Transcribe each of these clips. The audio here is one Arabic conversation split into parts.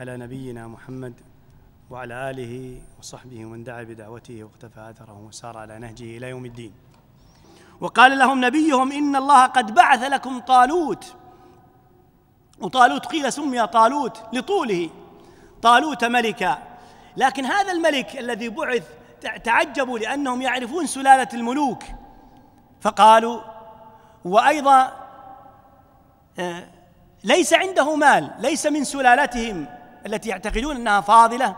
على نبينا محمد وعلى آله وصحبه ومن دعا بدعوته واقتفى أثره وسار على نهجه إلى يوم الدين وقال لهم نبيهم إن الله قد بعث لكم طالوت وطالوت قيل سمي طالوت لطوله طالوت ملكا لكن هذا الملك الذي بعث تعجبوا لأنهم يعرفون سلالة الملوك فقالوا وأيضا آه، ليس عنده مال ليس من سلالتهم التي يعتقدون أنها فاضلة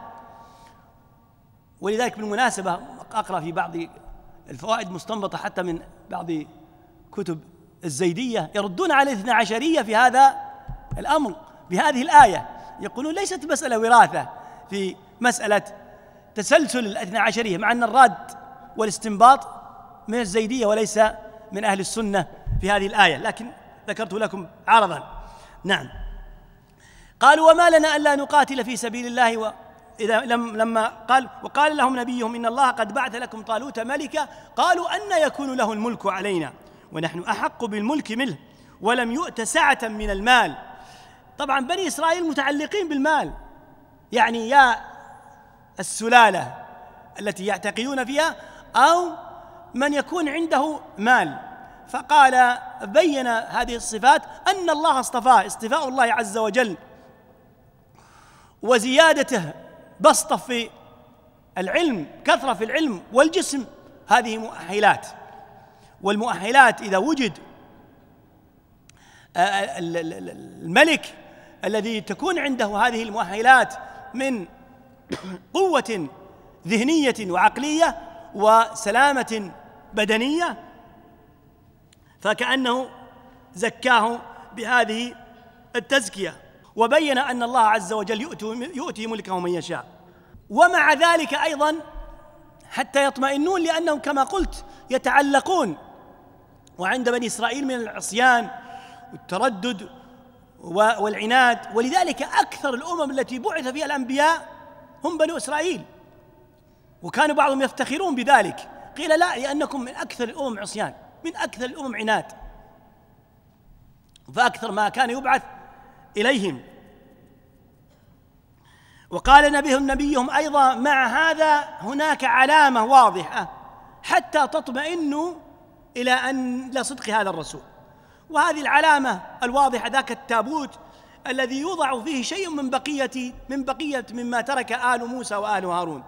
ولذلك بالمناسبة أقرأ في بعض الفوائد مستنبطة حتى من بعض كتب الزيدية يردون على الاثنى عشرية في هذا الأمر بهذه الآية يقولون ليست مسألة وراثة في مسألة تسلسل الاثنى عشرية مع أن الرد والاستنباط من الزيدية وليس من أهل السنة في هذه الآية لكن ذكرت لكم عرضا نعم قالوا وما لنا ألا نقاتل في سبيل الله و إذا لم لما قال وقال لهم نبيهم إن الله قد بعث لكم طالوت ملكا قالوا أن يكون له الملك علينا ونحن أحق بالملك منه ولم يؤت سعة من المال طبعا بني إسرائيل متعلقين بالمال يعني يا السلالة التي يعتقدون فيها أو من يكون عنده مال فقال بين هذه الصفات أن الله اصطفاه اصطفاء الله عز وجل وزيادته بسطه في العلم كثره في العلم والجسم هذه مؤهلات والمؤهلات اذا وجد آه، الملك الذي تكون عنده هذه المؤهلات من قوه ذهنيه وعقليه وسلامه بدنيه فكانه زكاه بهذه التزكيه وبين أن الله عز وجل يؤتي ملكه من يشاء ومع ذلك أيضا حتى يطمئنون لأنهم كما قلت يتعلقون وعند بني إسرائيل من العصيان والتردد والعناد ولذلك أكثر الأمم التي بعث فيها الأنبياء هم بنو إسرائيل وكان بعضهم يفتخرون بذلك قيل لا لأنكم من أكثر الأمم عصيان من أكثر الأمم عناد فأكثر ما كان يبعث إليهم وقال نبيهم نبيهم أيضا مع هذا هناك علامة واضحة حتى تطمئنوا إلى أن لصدق صدق هذا الرسول وهذه العلامة الواضحة ذاك التابوت الذي يوضع فيه شيء من بقية من بقية مما ترك آل موسى وآل هارون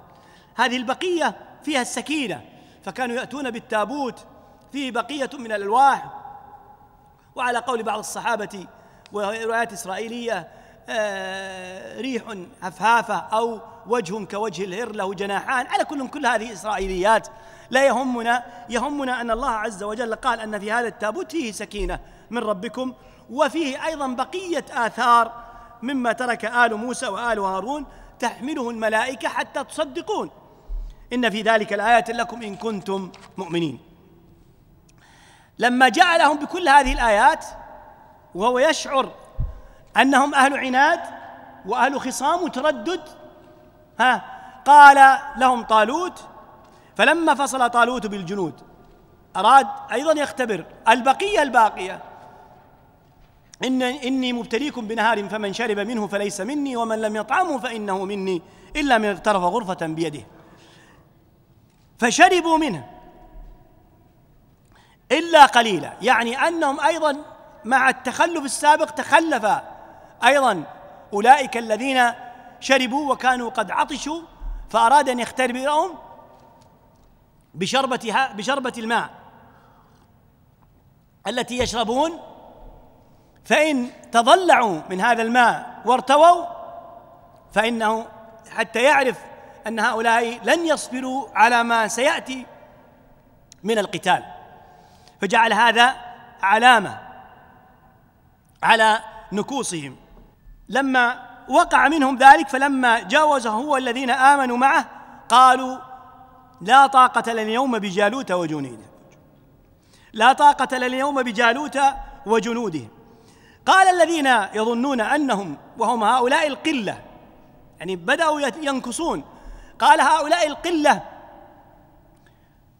هذه البقية فيها السكينة فكانوا يأتون بالتابوت فيه بقية من الألواح وعلى قول بعض الصحابة وروايات إسرائيلية آه، ريح هفهافة أو وجه كوجه الهر له جناحان على كل كل هذه إسرائيليات لا يهمنا يهمنا أن الله عز وجل قال أن في هذا التابوت فيه سكينة من ربكم وفيه أيضا بقية آثار مما ترك آل موسى وآل هارون تحمله الملائكة حتى تصدقون إن في ذلك الآية لكم إن كنتم مؤمنين لما جاء لهم بكل هذه الآيات وهو يشعر أنهم أهل عناد وأهل خصام وتردد ها قال لهم طالوت فلما فصل طالوت بالجنود أراد أيضا يختبر البقية الباقية إن إني مبتليكم بنهار فمن شرب منه فليس مني ومن لم يطعمه فإنه مني إلا من اغترف غرفة بيده فشربوا منه إلا قليلا يعني أنهم أيضا مع التخلف السابق تخلف أيضا أولئك الذين شربوا وكانوا قد عطشوا فأراد أن يختبرهم بشربة, بشربة الماء التي يشربون فإن تضلعوا من هذا الماء وارتووا فإنه حتى يعرف أن هؤلاء لن يصبروا على ما سيأتي من القتال فجعل هذا علامة على نكوصهم لما وقع منهم ذلك فلما جاوزه هو الذين آمنوا معه قالوا لا طاقة لنا اليوم بجالوت وجنوده لا طاقة لنا اليوم بجالوت وجنوده قال الذين يظنون أنهم وهم هؤلاء القلة يعني بدأوا ينكصون قال هؤلاء القلة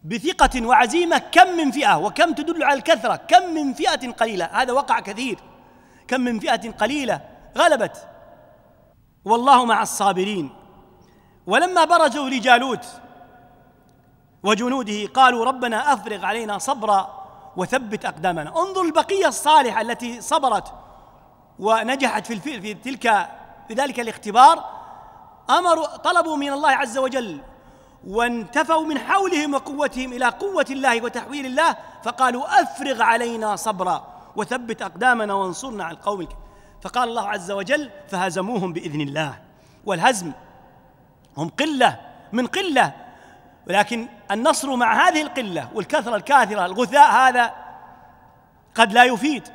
بثقة وعزيمة كم من فئة وكم تدل على الكثرة كم من فئة قليلة هذا وقع كثير كم من فئة قليلة غلبت والله مع الصابرين ولما برزوا لجالوت وجنوده قالوا ربنا افرغ علينا صبرا وثبت اقدامنا انظر البقيه الصالحه التي صبرت ونجحت في في تلك في ذلك الاختبار امروا طلبوا من الله عز وجل وانتفوا من حولهم وقوتهم الى قوه الله وتحويل الله فقالوا افرغ علينا صبرا وثبت أقدامنا وانصرنا على القوم فقال الله عز وجل فهزموهم بإذن الله والهزم هم قلة من قلة ولكن النصر مع هذه القلة والكثرة الكاثرة الغثاء هذا قد لا يفيد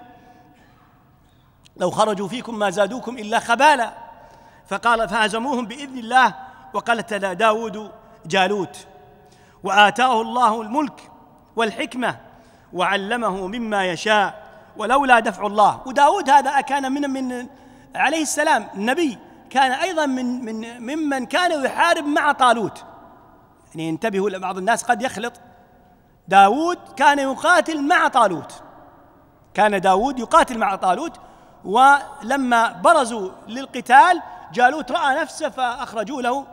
لو خرجوا فيكم ما زادوكم إلا خبالا فقال فهزموهم بإذن الله تلا داود جالوت وآتاه الله الملك والحكمة وعلمه مما يشاء ولولا دفع الله وداود هذا كان من من عليه السلام النبي كان أيضا من من ممن كان يحارب مع طالوت يعني انتبهوا بعض الناس قد يخلط داود كان يقاتل مع طالوت كان داود يقاتل مع طالوت ولما برزوا للقتال جالوت رأى نفسه فأخرجوا له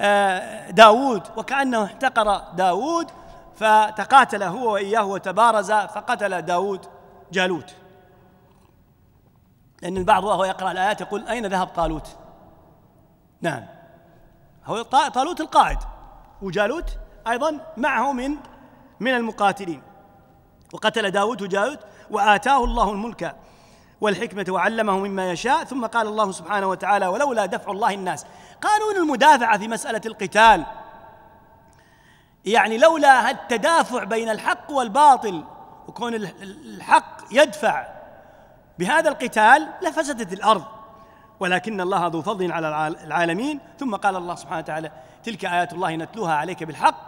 آه، داود وكأنه احتقر داود فتقاتل هو وإياه وتبارز فقتل داود جالوت لأن البعض وهو يقرأ الآيات يقول أين ذهب طالوت نعم هو طالوت القائد وجالوت أيضا معه من من المقاتلين وقتل داود وجالوت وآتاه الله الملك والحكمة وعلمه مما يشاء ثم قال الله سبحانه وتعالى ولولا دفع الله الناس قانون المدافعة في مسألة القتال يعني لولا التدافع بين الحق والباطل وكون الحق يدفع بهذا القتال لفسدت الارض ولكن الله ذو فضل على العالمين ثم قال الله سبحانه وتعالى تلك ايات الله نتلوها عليك بالحق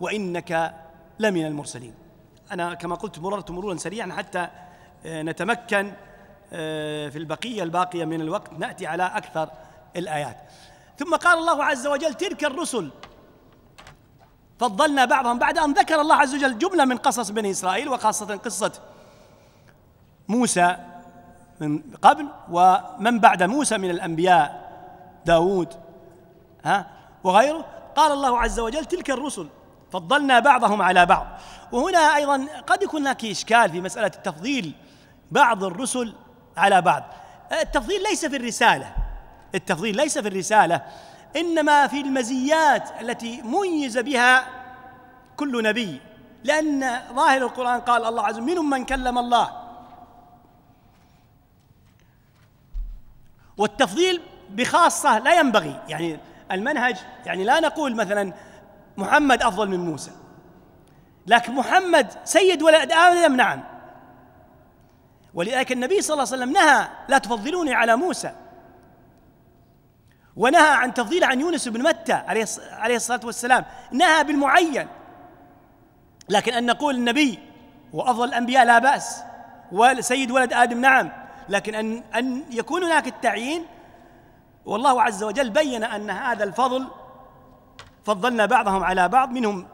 وانك لمن المرسلين انا كما قلت مررت مرورا سريعا حتى آه، نتمكن آه، في البقيه الباقيه من الوقت ناتي على اكثر الايات ثم قال الله عز وجل تلك الرسل فضلنا بعضهم بعد أن ذكر الله عز وجل جملة من قصص بني إسرائيل وخاصة قصة موسى من قبل ومن بعد موسى من الأنبياء داود ها وغيره قال الله عز وجل تلك الرسل فضلنا بعضهم على بعض وهنا أيضا قد يكون هناك إشكال في مسألة التفضيل بعض الرسل على بعض التفضيل ليس في الرسالة التفضيل ليس في الرسالة إنما في المزيات التي ميز بها كل نبي لأن ظاهر القرآن قال الله عز وجل منهم من كلم الله والتفضيل بخاصة لا ينبغي يعني المنهج يعني لا نقول مثلا محمد أفضل من موسى لكن محمد سيد ولد آدم نعم ولذلك النبي صلى الله عليه وسلم نهى لا تفضلوني على موسى ونهى عن تفضيل عن يونس بن متى عليه الصلاة والسلام نهى بالمعين لكن أن نقول النبي وأفضل الأنبياء لا بأس وسيد ولد آدم نعم لكن أن, أن يكون هناك التعيين والله عز وجل بين أن هذا الفضل فضلنا بعضهم على بعض منهم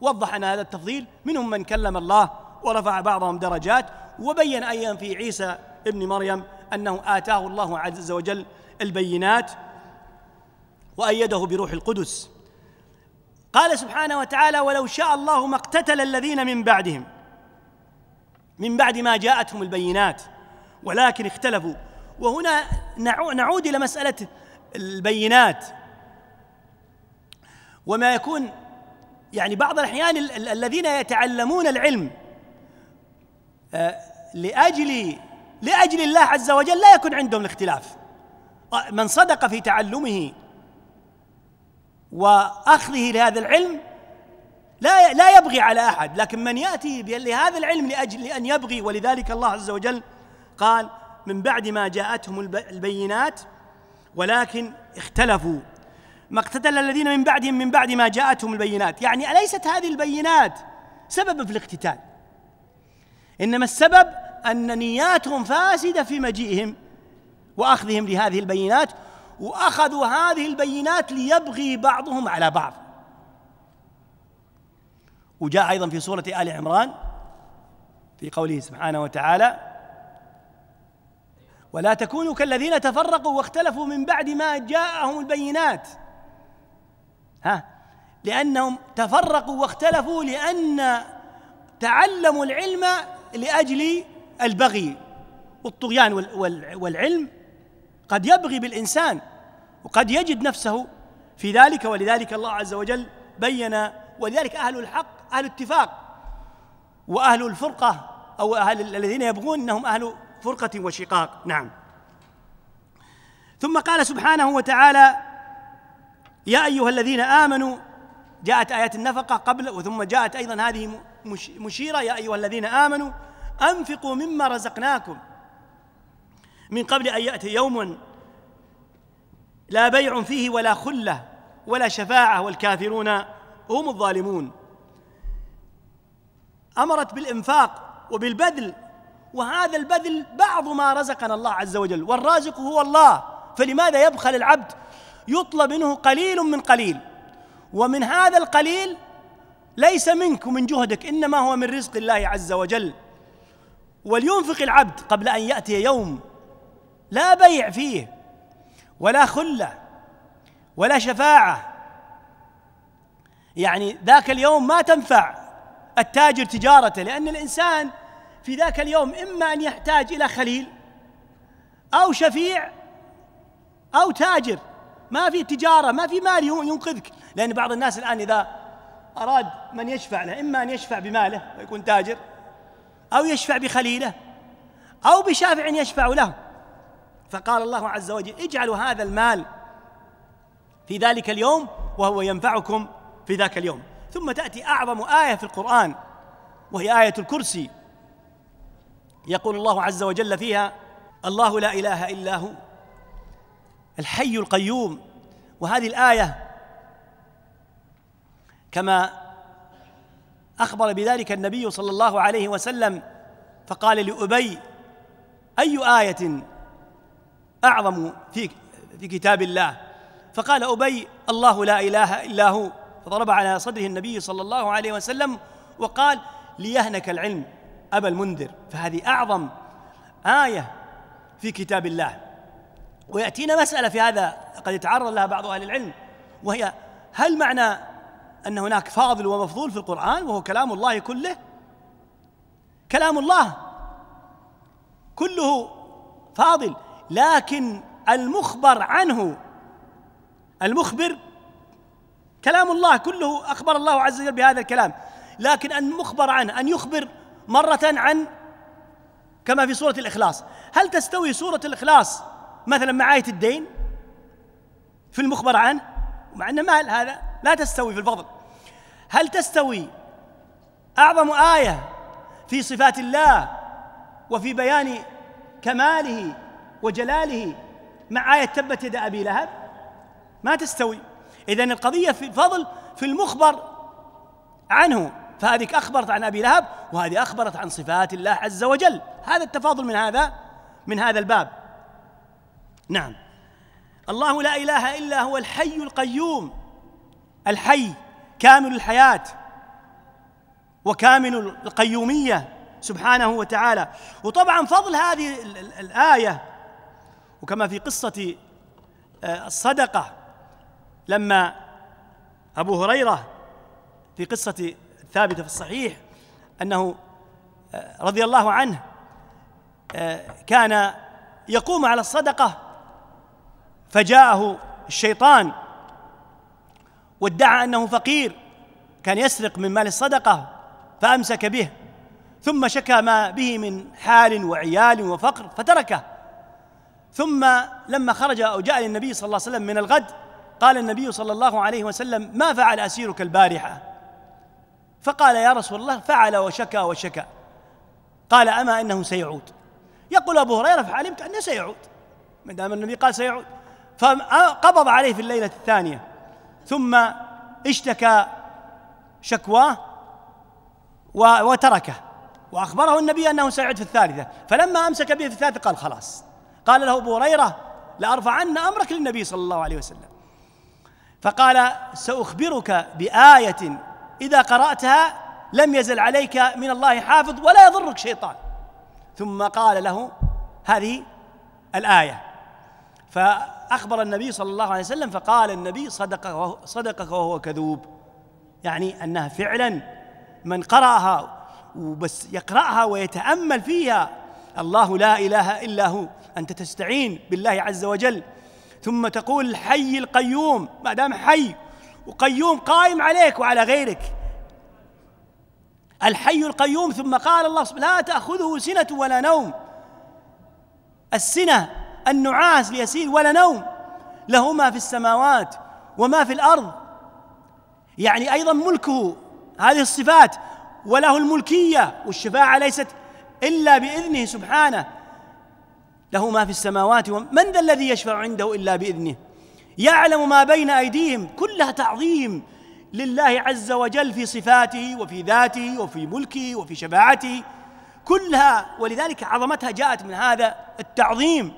وضح أن هذا التفضيل منهم من كلم الله ورفع بعضهم درجات وبين أيضا في عيسى ابن مريم أنه آتاه الله عز وجل البينات وأيده بروح القدس قال سبحانه وتعالى ولو شاء الله ما اقتتل الذين من بعدهم من بعد ما جاءتهم البينات ولكن اختلفوا وهنا نعود الى مساله البينات وما يكون يعني بعض الاحيان الذين يتعلمون العلم آه، لاجل لاجل الله عز وجل لا يكون عندهم الاختلاف آه، من صدق في تعلمه واخذه لهذا العلم لا لا يبغي على احد لكن من ياتي لهذا العلم لاجل ان يبغي ولذلك الله عز وجل قال من بعد ما جاءتهم البينات ولكن اختلفوا ما اقتتل الذين من بعدهم من بعد ما جاءتهم البينات يعني اليست هذه البينات سببا في الاقتتال انما السبب ان نياتهم فاسده في مجيئهم واخذهم لهذه البينات واخذوا هذه البينات ليبغي بعضهم على بعض وجاء ايضا في سوره ال عمران في قوله سبحانه وتعالى ولا تكونوا كالذين تفرقوا واختلفوا من بعد ما جاءهم البينات ها لانهم تفرقوا واختلفوا لان تعلموا العلم لاجل البغي والطغيان والعلم قد يبغي بالإنسان وقد يجد نفسه في ذلك ولذلك الله عز وجل بين ولذلك أهل الحق أهل اتفاق وأهل الفرقة أو أهل الذين يبغون أنهم أهل فرقة وشقاق نعم ثم قال سبحانه وتعالى يا أيها الذين آمنوا جاءت آيات النفقة قبل وثم جاءت أيضا هذه مشيرة يا أيها الذين آمنوا أنفقوا مما رزقناكم من قبل ان ياتي يوم لا بيع فيه ولا خله ولا شفاعه والكافرون هم الظالمون امرت بالانفاق وبالبذل وهذا البذل بعض ما رزقنا الله عز وجل والرازق هو الله فلماذا يبخل العبد يطلب منه قليل من قليل ومن هذا القليل ليس منك ومن جهدك انما هو من رزق الله عز وجل ولينفق العبد قبل ان ياتي يوم لا بيع فيه ولا خله ولا شفاعه يعني ذاك اليوم ما تنفع التاجر تجارته لان الانسان في ذاك اليوم اما ان يحتاج الى خليل او شفيع او تاجر ما في تجاره ما في مال ينقذك لان بعض الناس الان اذا اراد من يشفع له اما ان يشفع بماله ويكون تاجر او يشفع بخليله او بشافع يشفع له فقال الله عز وجل اجعلوا هذا المال في ذلك اليوم وهو ينفعكم في ذاك اليوم ثم تأتي أعظم آية في القرآن وهي آية الكرسي يقول الله عز وجل فيها الله لا إله إلا هو الحي القيوم وهذه الآية كما أخبر بذلك النبي صلى الله عليه وسلم فقال لأبي أي آية أعظم في في كتاب الله فقال أبي الله لا إله إلا هو فضرب على صدره النبي صلى الله عليه وسلم وقال ليهنك العلم أبا المنذر فهذه أعظم آية في كتاب الله ويأتينا مسألة في هذا قد يتعرض لها بعض أهل العلم وهي هل معنى أن هناك فاضل ومفضول في القرآن وهو كلام الله كله كلام الله كله فاضل لكن المخبر عنه المخبر كلام الله كله أخبر الله عز وجل بهذا الكلام لكن أن مخبر عنه أن يخبر مرة عن كما في سورة الإخلاص هل تستوي سورة الإخلاص مثلا مع آية الدين في المخبر عنه مع أنه مال هذا لا تستوي في الفضل هل تستوي أعظم آية في صفات الله وفي بيان كماله وجلاله مع آية تبت يد أبي لهب ما تستوي إذا القضية في الفضل في المخبر عنه فهذيك أخبرت عن أبي لهب وهذه أخبرت عن صفات الله عز وجل هذا التفاضل من هذا من هذا الباب نعم الله لا إله إلا هو الحي القيوم الحي كامل الحياة وكامل القيومية سبحانه وتعالى وطبعا فضل هذه الآية وكما في قصة آه، الصدقة لما أبو هريرة في قصة ثابتة في الصحيح أنه آه، رضي الله عنه آه، كان يقوم على الصدقة فجاءه الشيطان وادعى أنه فقير كان يسرق من مال الصدقة فأمسك به ثم شكى ما به من حال وعيال وفقر فتركه ثم لما خرج أو جاء للنبي صلى الله عليه وسلم من الغد قال النبي صلى الله عليه وسلم ما فعل أسيرك البارحة فقال يا رسول الله فعل وشكى وشكى قال أما إنه سيعود يقول أبو هريرة فعلمت أنه سيعود ما دام النبي قال سيعود فقبض عليه في الليلة الثانية ثم اشتكى شكواه وتركه وأخبره النبي أنه سيعود في الثالثة فلما أمسك به في الثالثة قال خلاص قال له أبو هريرة لأرفعن أمرك للنبي صلى الله عليه وسلم فقال سأخبرك بآية إذا قرأتها لم يزل عليك من الله حافظ ولا يضرك شيطان ثم قال له هذه الآية فأخبر النبي صلى الله عليه وسلم فقال النبي صدقك صدقك وهو كذوب يعني أنها فعلا من قرأها وبس يقرأها ويتأمل فيها الله لا إله إلا هو أنت تستعين بالله عز وجل ثم تقول الحي القيوم ما دام حي وقيوم قائم عليك وعلى غيرك الحي القيوم ثم قال الله لا تأخذه سنة ولا نوم السنة النعاس ليسير ولا نوم له ما في السماوات وما في الأرض يعني أيضا ملكه هذه الصفات وله الملكية والشفاعة ليست إلا بإذنه سبحانه له ما في السماوات من ذا الذي يشفع عنده إلا بإذنه يعلم ما بين أيديهم كلها تعظيم لله عز وجل في صفاته وفي ذاته وفي ملكه وفي شفاعته كلها ولذلك عظمتها جاءت من هذا التعظيم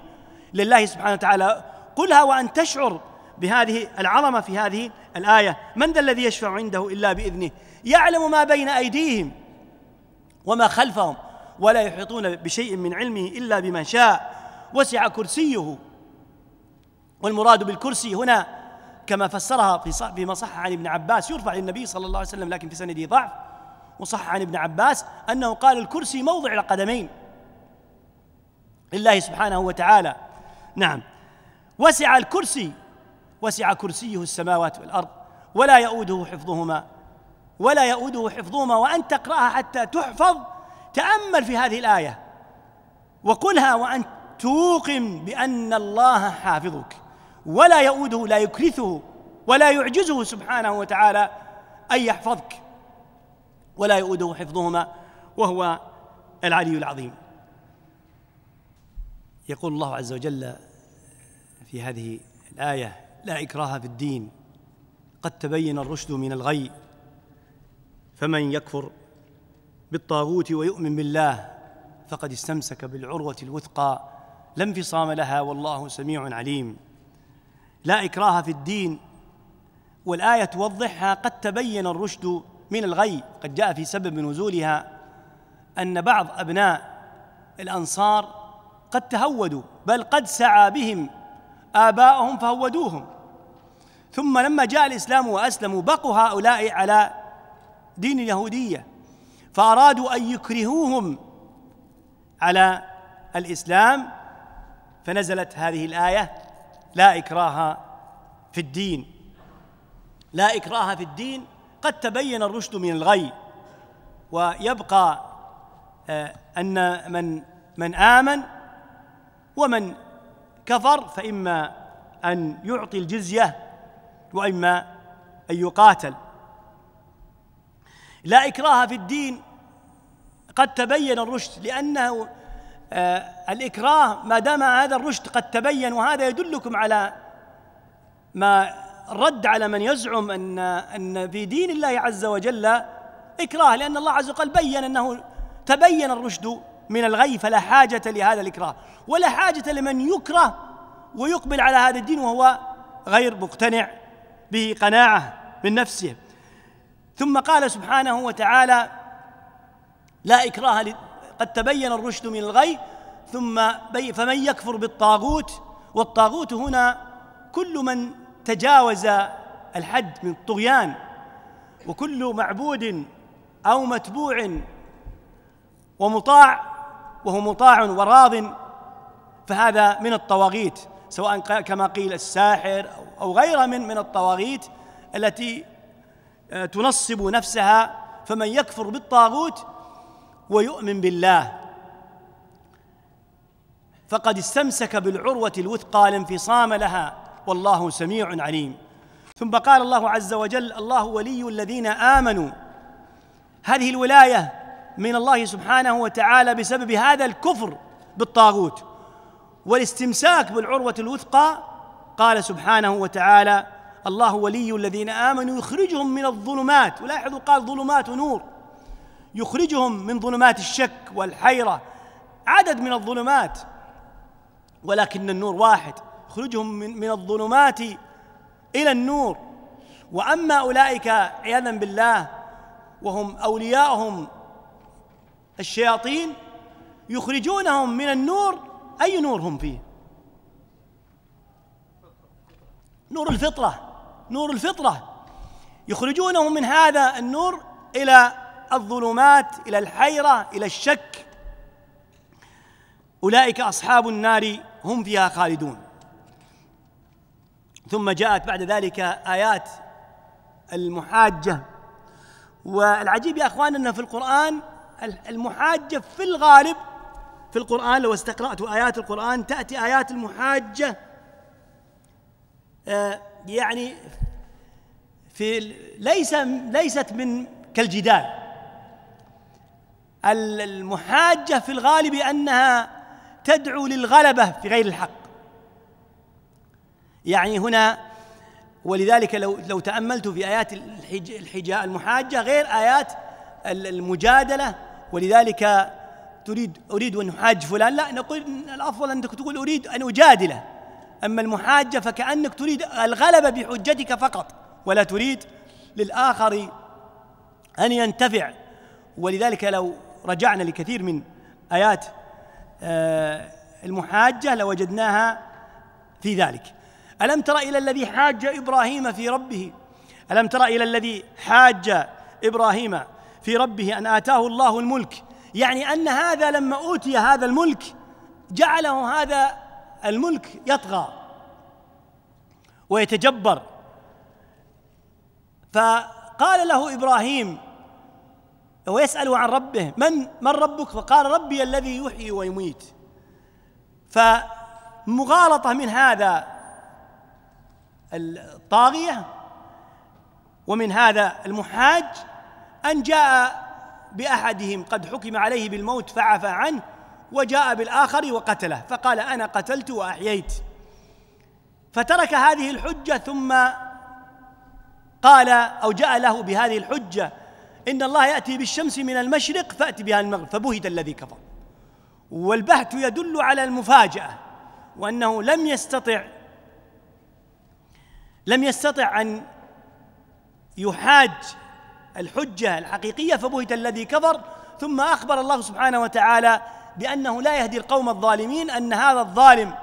لله سبحانه وتعالى قلها وأن تشعر بهذه العظمة في هذه الآية من ذا الذي يشفع عنده إلا بإذنه يعلم ما بين أيديهم وما خلفهم ولا يحيطون بشيء من علمه إلا بما شاء وسع كرسيه والمراد بالكرسي هنا كما فسرها في فيما صح عن ابن عباس يرفع للنبي صلى الله عليه وسلم لكن في سنده ضعف وصح عن ابن عباس أنه قال الكرسي موضع القدمين لله سبحانه وتعالى نعم وسع الكرسي وسع كرسيه السماوات والأرض ولا يؤوده حفظهما ولا يؤوده حفظهما وأن تقرأها حتى تحفظ تامل في هذه الايه وقلها وان توقن بان الله حافظك ولا يؤوده لا يكرثه ولا يعجزه سبحانه وتعالى ان يحفظك ولا يؤوده حفظهما وهو العلي العظيم يقول الله عز وجل في هذه الايه لا اكراه في الدين قد تبين الرشد من الغي فمن يكفر بالطاغوت ويؤمن بالله فقد استمسك بالعروة الوثقى لا انفصام لها والله سميع عليم لا إكراه في الدين والآية توضحها قد تبين الرشد من الغي قد جاء في سبب نزولها أن بعض أبناء الأنصار قد تهودوا بل قد سعى بهم آباءهم فهودوهم ثم لما جاء الإسلام وأسلموا بقوا هؤلاء على دين اليهودية فارادوا ان يكرهوهم على الاسلام فنزلت هذه الايه لا اكراه في الدين لا اكراه في الدين قد تبين الرشد من الغي ويبقى آه، ان من من امن ومن كفر فاما ان يعطي الجزيه واما ان يقاتل لا إكراه في الدين قد تبين الرشد لأنه آه الإكراه ما دام هذا الرشد قد تبين وهذا يدلكم على ما رد على من يزعم أن أن في دين الله عز وجل إكراه لأن الله عز وجل بين أنه تبين الرشد من الغي فلا حاجة لهذا الإكراه ولا حاجة لمن يكره ويقبل على هذا الدين وهو غير مقتنع به قناعة من نفسه ثم قال سبحانه وتعالى لا إكراه قد تبين الرشد من الغي ثم فمن يكفر بالطاغوت والطاغوت هنا كل من تجاوز الحد من الطغيان وكل معبود أو متبوع ومطاع وهو مطاع وراض فهذا من الطواغيت سواء كما قيل الساحر أو غيره من من الطواغيت التي آه، تنصب نفسها فمن يكفر بالطاغوت ويؤمن بالله فقد استمسك بالعروة الوثقى لا انفصام لها والله سميع عليم ثم قال الله عز وجل الله ولي الذين آمنوا هذه الولاية من الله سبحانه وتعالى بسبب هذا الكفر بالطاغوت والاستمساك بالعروة الوثقى قال سبحانه وتعالى الله ولي الذين آمنوا يخرجهم من الظلمات ولاحظوا قال ظلمات ونور يخرجهم من ظلمات الشك والحيرة عدد من الظلمات ولكن النور واحد يخرجهم من, من الظلمات إلى النور وأما أولئك عياذا بالله وهم أولياءهم الشياطين يخرجونهم من النور أي نور هم فيه نور الفطره نور الفطرة يخرجونهم من هذا النور إلى الظلمات إلى الحيرة إلى الشك أولئك أصحاب النار هم فيها خالدون ثم جاءت بعد ذلك آيات المحاجة والعجيب يا أخوان أن في القرآن المحاجة في الغالب في القرآن لو استقرأت آيات القرآن تأتي آيات المحاجة آه يعني في ليس ليست من كالجدال المحاجة في الغالب أنها تدعو للغلبة في غير الحق يعني هنا ولذلك لو لو تأملت في آيات الحجاء المحاجة غير آيات المجادلة ولذلك تريد أريد أن أحاج فلان لا نقول الأفضل أن تقول أريد أن أجادله أما المحاجة فكأنك تريد الغلبة بحجتك فقط ولا تريد للآخر أن ينتفع ولذلك لو رجعنا لكثير من آيات آه، المحاجة لوجدناها في ذلك ألم تر إلى الذي حاج إبراهيم في ربه ألم تر إلى الذي حاج إبراهيم في ربه أن آتاه الله الملك يعني أن هذا لما أوتي هذا الملك جعله هذا الملك يطغى ويتجبر فقال له ابراهيم ويسأل عن ربه من من ربك فقال ربي الذي يحيي ويميت فمغالطة من هذا الطاغية ومن هذا المحاج أن جاء بأحدهم قد حكم عليه بالموت فعفى عنه وجاء بالآخر وقتله فقال أنا قتلت وأحييت فترك هذه الحجة ثم قال أو جاء له بهذه الحجة إن الله يأتي بالشمس من المشرق فأتي بها المغرب فبهت الذي كفر والبهت يدل على المفاجأة وأنه لم يستطع لم يستطع أن يحاج الحجة الحقيقية فبهت الذي كفر ثم أخبر الله سبحانه وتعالى بأنه لا يهدي القوم الظالمين أن هذا الظالم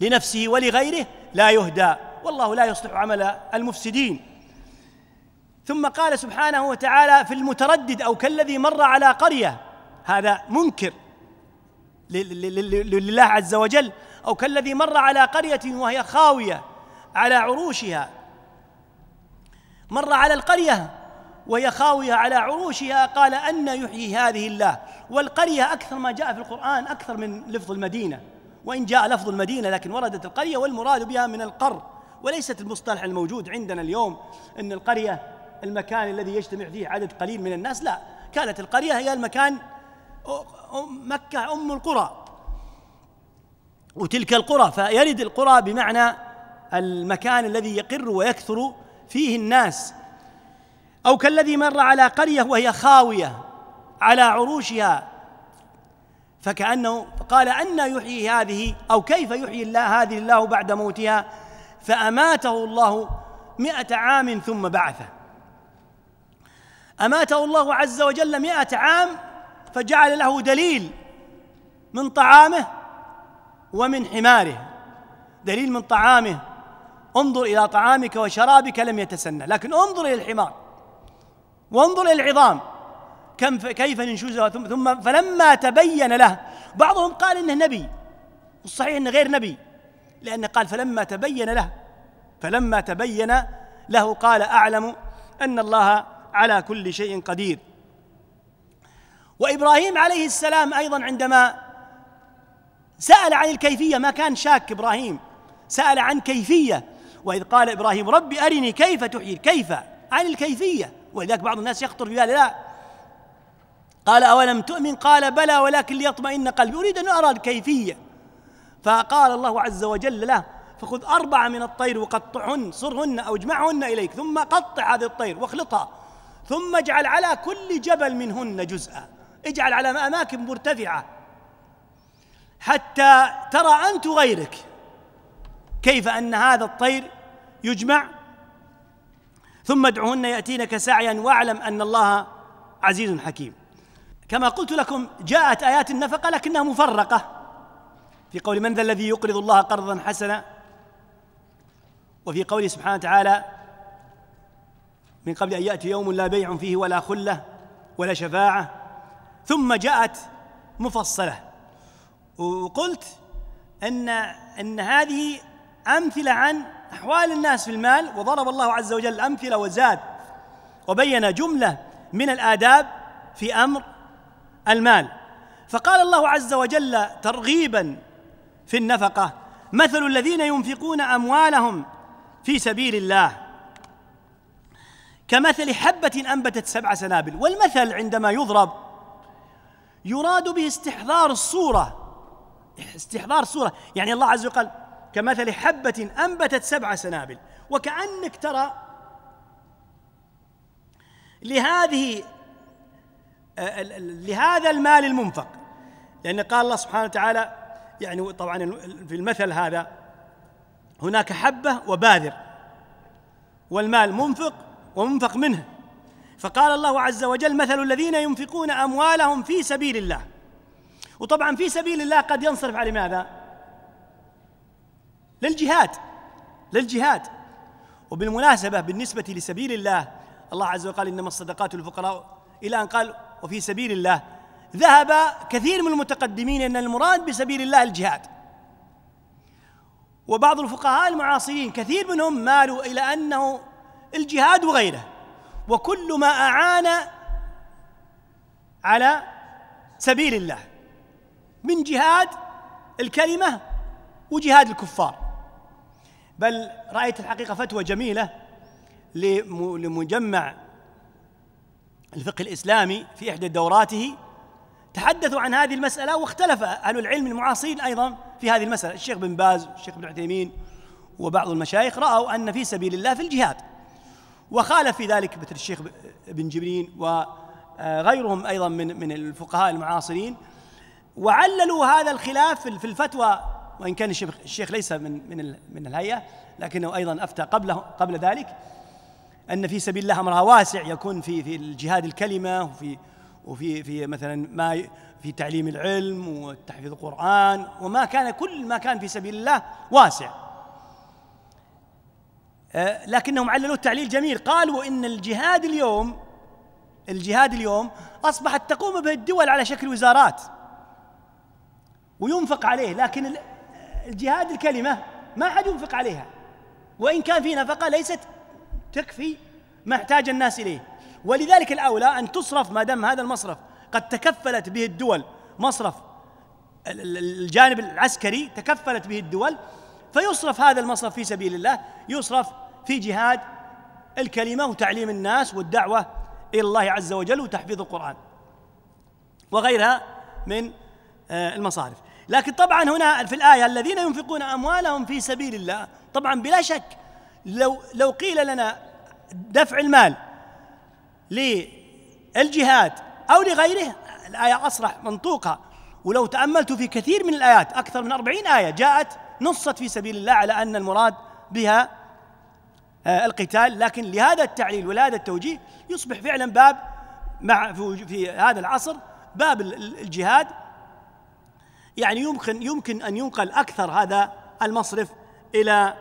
لنفسه ولغيره لا يهدى والله لا يصلح عمل المفسدين ثم قال سبحانه وتعالى في المتردد أو كالذي مر على قرية هذا منكر لله عز وجل أو كالذي مر على قرية وهي خاوية على عروشها مر على القرية وهي خاوية على عروشها قال أن يحيي هذه الله والقرية أكثر ما جاء في القرآن أكثر من لفظ المدينة وإن جاء لفظ المدينة لكن وردت القرية والمراد بها من القر وليست المصطلح الموجود عندنا اليوم أن القرية المكان الذي يجتمع فيه عدد قليل من الناس لا كانت القرية هي المكان مكة أم القرى وتلك القرى فيرد القرى بمعنى المكان الذي يقر ويكثر فيه الناس أو كالذي مر على قرية وهي خاوية على عروشها فكأنه قال أن يحيي هذه أو كيف يحيي الله هذه الله بعد موتها فأماته الله مئة عام ثم بعثه أماته الله عز وجل مئة عام فجعل له دليل من طعامه ومن حماره دليل من طعامه انظر إلى طعامك وشرابك لم يتسنى لكن انظر إلى الحمار وانظر إلى العظام كم كيف ننشزها ثم, ثم فلما تبين له بعضهم قال إنه نبي والصحيح إنه غير نبي لأنه قال فلما تبين له فلما تبين له قال أعلم أن الله على كل شيء قدير وإبراهيم عليه السلام أيضا عندما سأل عن الكيفية ما كان شاك إبراهيم سأل عن كيفية وإذ قال إبراهيم ربي أرني كيف تحيي كيف عن الكيفية ولذلك بعض الناس يخطر في بالي لا قال أولم تؤمن قال بلى ولكن ليطمئن قلبي أريد أن أرى الكيفية فقال الله عز وجل له فخذ أربعة من الطير وقطعهن صرهن أو اجمعهن إليك ثم قطع هذه الطير واخلطها ثم اجعل على كل جبل منهن جزءا اجعل على أماكن مرتفعة حتى ترى أنت غيرك كيف أن هذا الطير يجمع ثم ادعهن يأتينك سعيا واعلم أن الله عزيز حكيم كما قلت لكم جاءت آيات النفقة لكنها مفرقة في قول من ذا الذي يقرض الله قرضا حسنا وفي قوله سبحانه وتعالى من قبل أن يأتي يوم لا بيع فيه ولا خلة ولا شفاعة ثم جاءت مفصلة وقلت أن أن هذه أمثلة عن أحوال الناس في المال وضرب الله عز وجل الأمثلة وزاد وبين جملة من الآداب في أمر المال فقال الله عز وجل ترغيبا في النفقة مثل الذين ينفقون أموالهم في سبيل الله كمثل حبة أنبتت سبع سنابل والمثل عندما يضرب يراد به استحضار الصورة استحضار الصورة يعني الله عز وجل كمثل حبة أنبتت سبع سنابل وكأنك ترى لهذه لهذا المال المنفق لأن قال الله سبحانه وتعالى يعني طبعا في المثل هذا هناك حبة وباذر والمال منفق ومنفق منه فقال الله عز وجل مثل الذين ينفقون أموالهم في سبيل الله وطبعا في سبيل الله قد ينصرف على ماذا؟ للجهاد للجهاد وبالمناسبة بالنسبة لسبيل الله الله عز وجل قال إنما الصدقات الفقراء إلى أن قال وفي سبيل الله ذهب كثير من المتقدمين أن المراد بسبيل الله الجهاد وبعض الفقهاء المعاصرين كثير منهم مالوا إلى أنه الجهاد وغيره وكل ما أعان على سبيل الله من جهاد الكلمة وجهاد الكفار بل رأيت الحقيقة فتوى جميلة لمجمع الفقه الإسلامي في إحدى دوراته تحدثوا عن هذه المسألة واختلف أهل العلم المعاصرين أيضا في هذه المسألة الشيخ بن باز والشيخ بن عثيمين وبعض المشايخ رأوا أن في سبيل الله في الجهاد وخالف في ذلك مثل الشيخ بن جبرين وغيرهم آه، أيضا من من الفقهاء المعاصرين وعللوا هذا الخلاف في الفتوى وإن كان الشيخ ليس من من من الهيئة لكنه أيضا أفتى قبله قبل ذلك أن في سبيل الله أمرها واسع يكون في في الجهاد الكلمة وفي وفي في مثلا ما في تعليم العلم وتحفيظ القرآن وما كان كل ما كان في سبيل الله واسع أه، لكنهم عللوا التعليل جميل قالوا إن الجهاد اليوم الجهاد اليوم أصبحت تقوم به الدول على شكل وزارات وينفق عليه لكن الجهاد الكلمة ما أحد ينفق عليها وإن كان في نفقة ليست تكفي ما احتاج الناس إليه ولذلك الأولى أن تصرف ما دام هذا المصرف قد تكفلت به الدول مصرف الجانب العسكري تكفلت به الدول فيصرف هذا المصرف في سبيل الله يصرف في جهاد الكلمة وتعليم الناس والدعوة إلى الله عز وجل وتحفيظ القرآن وغيرها من آه، المصارف لكن طبعا هنا في الآية الذين ينفقون أموالهم في سبيل الله طبعا بلا شك لو لو قيل لنا دفع المال للجهاد أو لغيره الآية أصرح منطوقها ولو تأملت في كثير من الآيات أكثر من أربعين آية جاءت نصت في سبيل الله على أن المراد بها آه، القتال لكن لهذا التعليل ولهذا التوجيه يصبح فعلا باب مع في هذا العصر باب الجهاد يعني يمكن يمكن ان ينقل اكثر هذا المصرف الى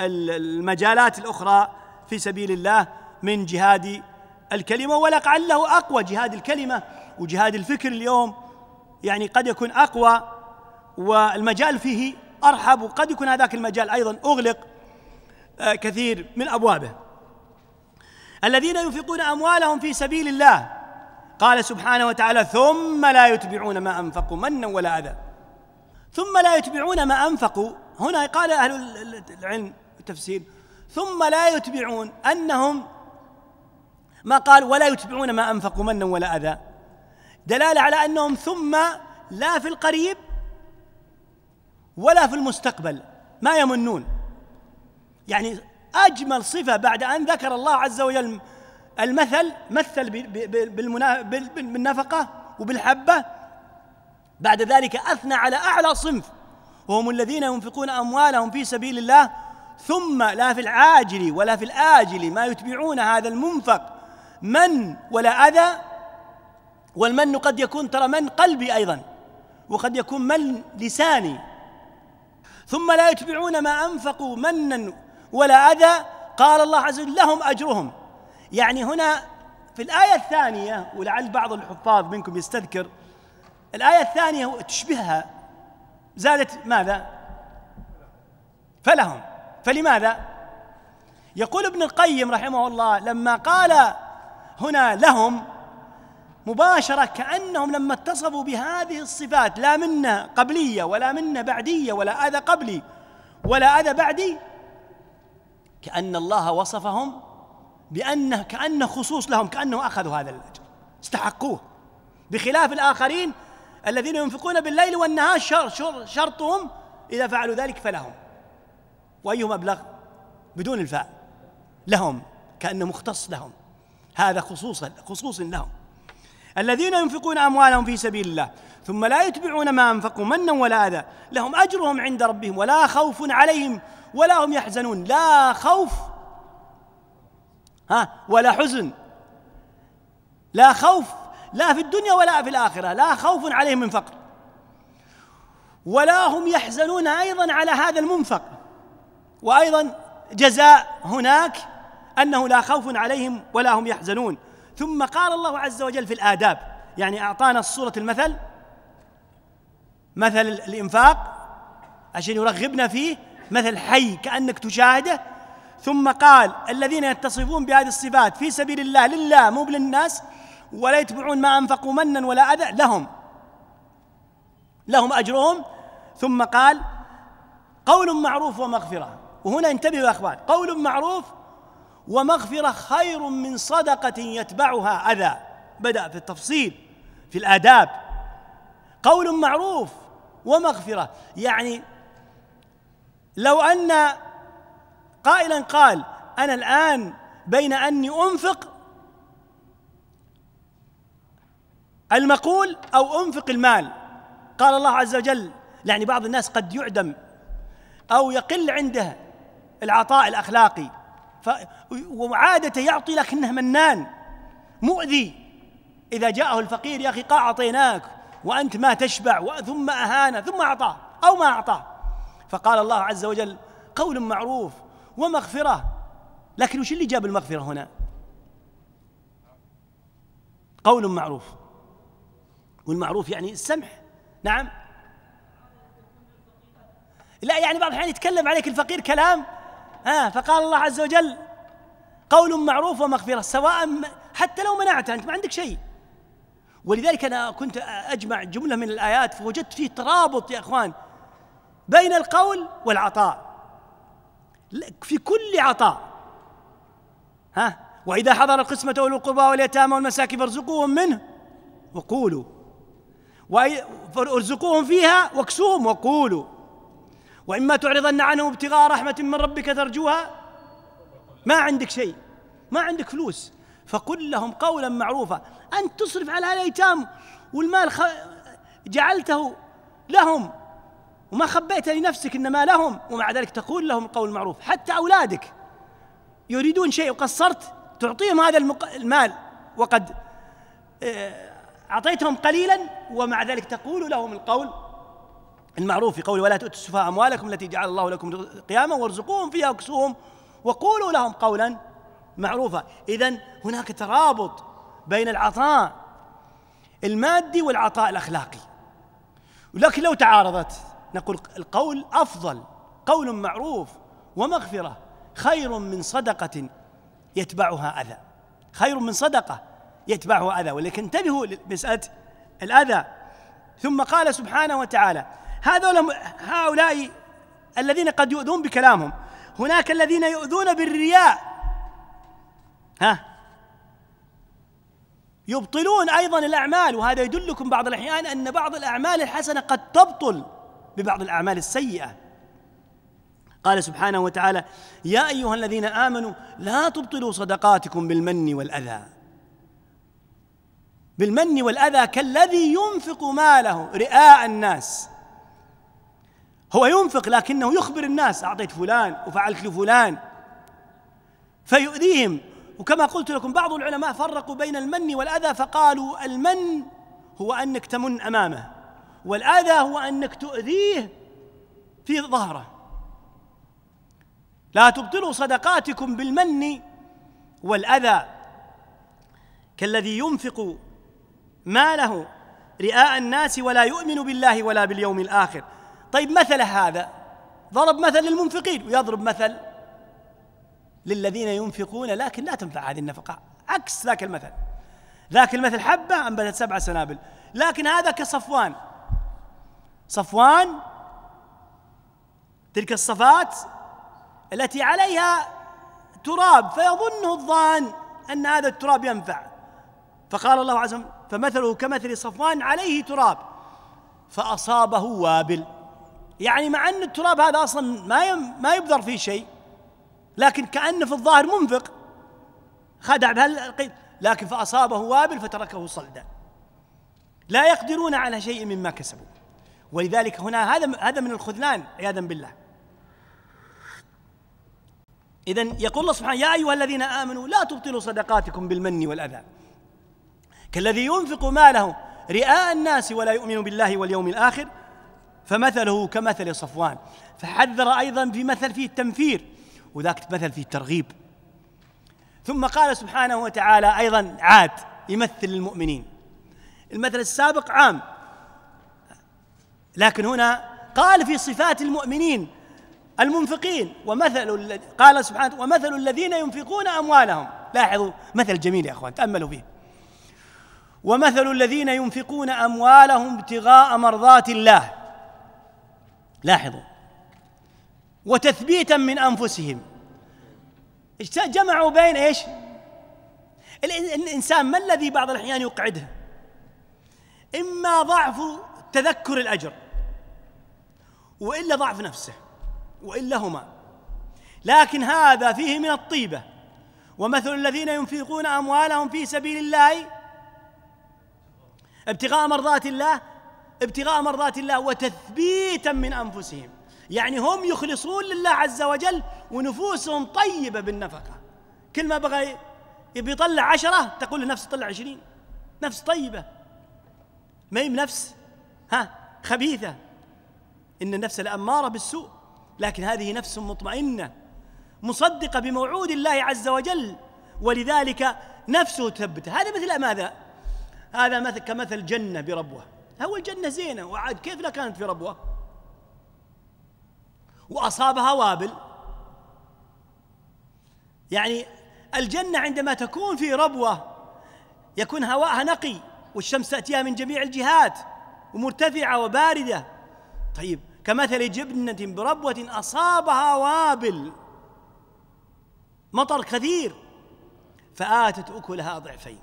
المجالات الاخرى في سبيل الله من جهاد الكلمه ولعله اقوى جهاد الكلمه وجهاد الفكر اليوم يعني قد يكون اقوى والمجال فيه ارحب وقد يكون هذاك المجال ايضا اغلق آه، كثير من ابوابه الذين ينفقون اموالهم في سبيل الله قال سبحانه وتعالى ثم لا يتبعون ما انفقوا منا ولا اذى ثم لا يتبعون ما أنفقوا هنا قال أهل العلم التفسير ثم لا يتبعون أنهم ما قال ولا يتبعون ما أنفقوا منا ولا أذى دلالة على أنهم ثم لا في القريب ولا في المستقبل ما يمنون يعني أجمل صفة بعد أن ذكر الله عز وجل المثل مثل بالنفقة وبالحبة بعد ذلك أثنى على أعلى صنف وهم الذين ينفقون أموالهم في سبيل الله ثم لا في العاجل ولا في الآجل ما يتبعون هذا المنفق من ولا أذى والمن قد يكون ترى من قلبي أيضا وقد يكون من لساني ثم لا يتبعون ما أنفقوا منا ولا أذى قال الله عز وجل لهم أجرهم يعني هنا في الآية الثانية ولعل بعض الحفاظ منكم يستذكر الآية الثانية تشبهها زادت ماذا فلهم فلماذا يقول ابن القيم رحمه الله لما قال هنا لهم مباشرة كأنهم لما اتصفوا بهذه الصفات لا منا قبلية ولا منا بعدية ولا أذى قبلي ولا أذى بعدي كأن الله وصفهم بأنه كأنه خصوص لهم كأنه أخذوا هذا الأجر استحقوه بخلاف الآخرين الذين ينفقون بالليل والنهار شر شر شرطهم إذا فعلوا ذلك فلهم وأيهم أبلغ بدون الفاء لهم كأنه مختص لهم هذا خصوصا خصوص لهم الذين ينفقون أموالهم في سبيل الله ثم لا يتبعون ما أنفقوا منا ولا أذى لهم أجرهم عند ربهم ولا خوف عليهم ولا هم يحزنون لا خوف ها ولا حزن لا خوف لا في الدنيا ولا في الآخرة لا خوف عليهم من فقر ولا هم يحزنون أيضا على هذا المنفق وأيضا جزاء هناك أنه لا خوف عليهم ولا هم يحزنون ثم قال الله عز وجل في الآداب يعني أعطانا الصورة المثل مثل الإنفاق عشان يرغبنا فيه مثل حي كأنك تشاهده ثم قال الذين يتصفون بهذه الصفات في سبيل الله لله مو للناس ولا يتبعون ما أنفقوا منا ولا أذى لهم لهم أجرهم ثم قال قول معروف ومغفرة وهنا انتبهوا يا أخوان قول معروف ومغفرة خير من صدقة يتبعها أذى بدأ في التفصيل في الآداب قول معروف ومغفرة يعني لو أن قائلا قال أنا الآن بين أني أنفق المقول أو أنفق المال قال الله عز وجل يعني بعض الناس قد يعدم أو يقل عنده العطاء الأخلاقي ف وعادة يعطي لكنه منان مؤذي إذا جاءه الفقير يا أخي قا أعطيناك وأنت ما تشبع ثم أهانه ثم أعطاه أو ما أعطاه فقال الله عز وجل قول معروف ومغفرة لكن وش اللي جاب المغفرة هنا قول معروف والمعروف يعني السمح نعم لا يعني بعض الأحيان يتكلم عليك الفقير كلام آه فقال الله عز وجل قول معروف ومغفرة سواء حتى لو منعته أنت ما عندك شيء ولذلك أنا كنت أجمع جملة من الآيات فوجدت فيه ترابط يا أخوان بين القول والعطاء في كل عطاء ها وإذا حضر القسمة أولو القربى واليتامى والمساكين فارزقوهم منه وقولوا وارزقوهم فيها واكسوهم وقولوا وإما تعرضن عنهم ابتغاء رحمة من ربك ترجوها ما عندك شيء ما عندك فلوس فقل لهم قولا معروفا أن تصرف على الأيتام والمال خ... جعلته لهم وما خبيت لنفسك إنما لهم ومع ذلك تقول لهم القول المعروف حتى أولادك يريدون شيء وقصرت تعطيهم هذا المق... المال وقد آه، أعطيتهم قليلا ومع ذلك تقول لهم القول المعروف في قول ولا تؤتوا السفهاء أموالكم التي جعل الله لكم قياما وارزقوهم فيها وكسوهم وقولوا لهم قولا معروفا إذا هناك ترابط بين العطاء المادي والعطاء الأخلاقي ولكن لو تعارضت نقول القول أفضل قول معروف ومغفرة خير من صدقة يتبعها أذى خير من صدقة يتبعه أذى ولكن انتبهوا لمسألة الأذى ثم قال سبحانه وتعالى هذول هؤلاء الذين قد يؤذون بكلامهم هناك الذين يؤذون بالرياء ها يبطلون أيضا الأعمال وهذا يدلكم بعض الأحيان أن بعض الأعمال الحسنة قد تبطل ببعض الأعمال السيئة قال سبحانه وتعالى يا أيها الذين آمنوا لا تبطلوا صدقاتكم بالمن والأذى بالمن والأذى كالذي ينفق ماله رئاء الناس هو ينفق لكنه يخبر الناس أعطيت فلان وفعلت لفلان فيؤذيهم وكما قلت لكم بعض العلماء فرقوا بين المن والأذى فقالوا المن هو أنك تمن أمامه والأذى هو أنك تؤذيه في ظهره لا تبطلوا صدقاتكم بالمن والأذى كالذي ينفق ماله رئاء الناس ولا يؤمن بالله ولا باليوم الآخر طيب مثل هذا ضرب مثل للمنفقين ويضرب مثل للذين ينفقون لكن لا تنفع هذه النفقة عكس ذاك المثل ذاك المثل حبة أنبتت سبع سنابل لكن هذا كصفوان صفوان تلك الصفات التي عليها تراب فيظنه الظان أن هذا التراب ينفع فقال الله عز وجل فمثله كمثل صفوان عليه تراب فأصابه وابل يعني مع أن التراب هذا أصلا ما ما يبذر فيه شيء لكن كأنه في الظاهر منفق خدع بهالقيد لكن فأصابه وابل فتركه صلدا لا يقدرون على شيء مما كسبوا ولذلك هنا هذا هذا من الخذلان عياذا بالله إذا يقول الله سبحانه يا أيها الذين آمنوا لا تبطلوا صدقاتكم بالمن والأذى كالذي ينفق ماله رئاء الناس ولا يؤمن بالله واليوم الآخر فمثله كمثل صفوان فحذر أيضا في مثل فيه التنفير وذاك مثل فيه الترغيب ثم قال سبحانه وتعالى أيضا عاد يمثل المؤمنين المثل السابق عام لكن هنا قال في صفات المؤمنين المنفقين ومثل قال سبحانه ومثل الذين ينفقون أموالهم لاحظوا مثل جميل يا أخوان تأملوا فيه ومثل الذين ينفقون اموالهم ابتغاء مرضات الله لاحظوا وتثبيتا من انفسهم جمعوا بين ايش الانسان ما الذي بعض الاحيان يقعده اما ضعف تذكر الاجر والا ضعف نفسه والا هما لكن هذا فيه من الطيبه ومثل الذين ينفقون اموالهم في سبيل الله ابتغاء مرضات الله ابتغاء مرضات الله وتثبيتا من انفسهم يعني هم يخلصون لله عز وجل ونفوسهم طيبه بالنفقه كل ما بغى يبي يطلع عشره تقول لنفسه طلع عشرين نفس طيبه ما هي نفس ها خبيثه ان النفس لاماره بالسوء لكن هذه نفس مطمئنه مصدقه بموعود الله عز وجل ولذلك نفسه تثبت هذا مثل ماذا هذا مثل كمثل جنة بربوة هو الجنة زينة وعاد كيف لا كانت في ربوة وأصابها وابل يعني الجنة عندما تكون في ربوة يكون هواءها نقي والشمس تأتيها من جميع الجهات ومرتفعة وباردة طيب كمثل جبنة بربوة أصابها وابل مطر كثير فآتت أكلها ضعفين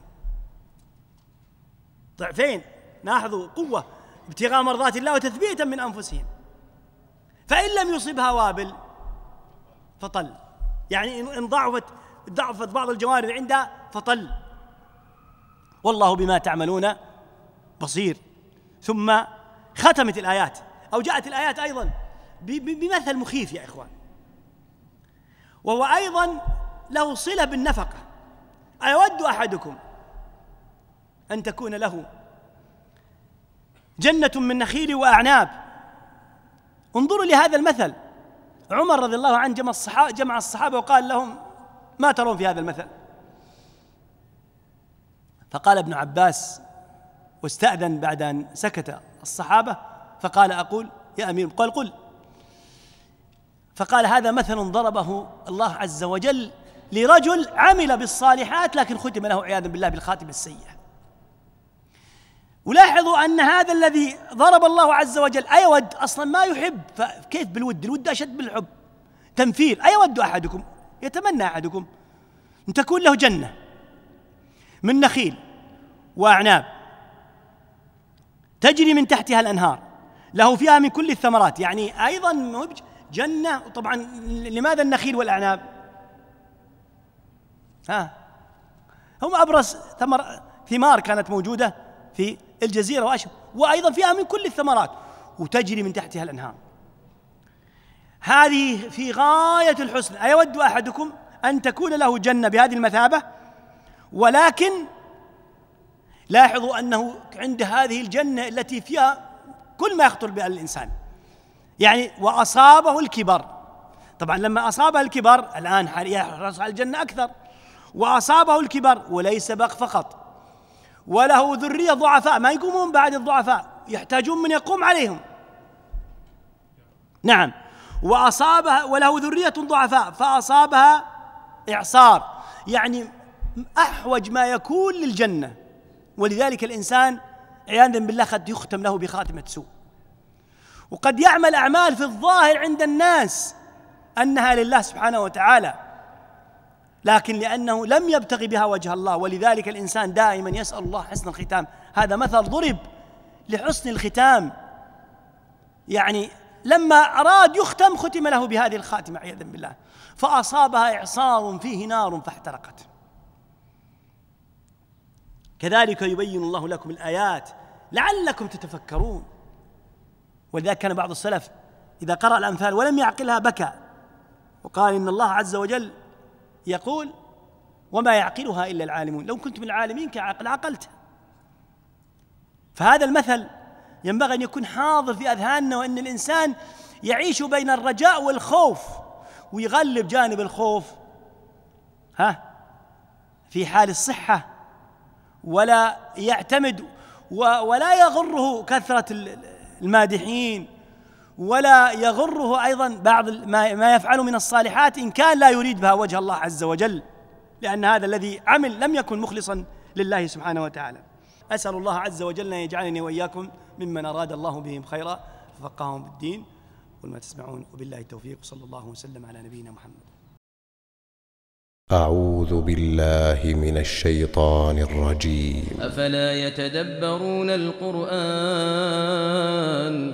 ضعفين لاحظوا قوة ابتغاء مرضات الله وتثبيتا من أنفسهم فإن لم يصبها وابل فطل يعني إن ضعفت ضعفت بعض الجوانب عندها فطل والله بما تعملون بصير ثم ختمت الآيات أو جاءت الآيات أيضا بمثل مخيف يا إخوان وهو أيضا له صلة بالنفقة أيود أحدكم أن تكون له جنة من نخيل وأعناب انظروا لهذا المثل عمر رضي الله عنه جمع الصحابة, جمع الصحابة وقال لهم ما ترون في هذا المثل فقال ابن عباس واستأذن بعد أن سكت الصحابة فقال أقول يا أمير قال قل فقال هذا مثل ضربه الله عز وجل لرجل عمل بالصالحات لكن ختم له عياذا بالله بالخاتمة السيئة ولاحظوا أن هذا الذي ضرب الله عز وجل أيود أصلا ما يحب فكيف بالود الود أشد بالحب تنفير أيود أحدكم يتمنى أحدكم أن تكون له جنة من نخيل وأعناب تجري من تحتها الأنهار له فيها من كل الثمرات يعني أيضا جنة طبعا لماذا النخيل والأعناب ها هم أبرز ثمر ثمار كانت موجودة في الجزيرة وأشبه وأيضا فيها من كل الثمرات وتجري من تحتها الأنهار هذه في غاية الحسن أيود أحدكم أن تكون له جنة بهذه المثابة ولكن لاحظوا أنه عند هذه الجنة التي فيها كل ما يخطر بال الإنسان يعني وأصابه الكبر طبعا لما أصابه الكبر الآن يحرص على الجنة أكثر وأصابه الكبر وليس بق فقط وله ذرية ضعفاء ما يقومون بعد الضعفاء يحتاجون من يقوم عليهم نعم وأصابها وله ذرية ضعفاء فأصابها إعصار يعني أحوج ما يكون للجنة ولذلك الإنسان عياذا بالله قد يختم له بخاتمة سوء وقد يعمل أعمال في الظاهر عند الناس أنها لله سبحانه وتعالى لكن لأنه لم يبتغي بها وجه الله ولذلك الإنسان دائما يسأل الله حسن الختام هذا مثل ضرب لحسن الختام يعني لما أراد يختم ختم له بهذه الخاتمة عياذا بالله فأصابها إعصار فيه نار فاحترقت كذلك يبين الله لكم الآيات لعلكم تتفكرون ولذلك كان بعض السلف إذا قرأ الأمثال ولم يعقلها بكى وقال إن الله عز وجل يقول وما يعقلها إلا العالمون لو كنت من العالمين كعقل عقلت فهذا المثل ينبغي أن يكون حاضر في أذهاننا وأن الإنسان يعيش بين الرجاء والخوف ويغلب جانب الخوف ها في حال الصحة ولا يعتمد ولا يغره كثرة المادحين ولا يغره أيضا بعض ما يفعله من الصالحات إن كان لا يريد بها وجه الله عز وجل لأن هذا الذي عمل لم يكن مخلصا لله سبحانه وتعالى أسأل الله عز وجل أن يجعلني وإياكم ممن أراد الله بهم خيرا ففقههم بالدين قل ما تسمعون وبالله التوفيق صلى الله وسلم على نبينا محمد أعوذ بالله من الشيطان الرجيم أفلا يتدبرون القرآن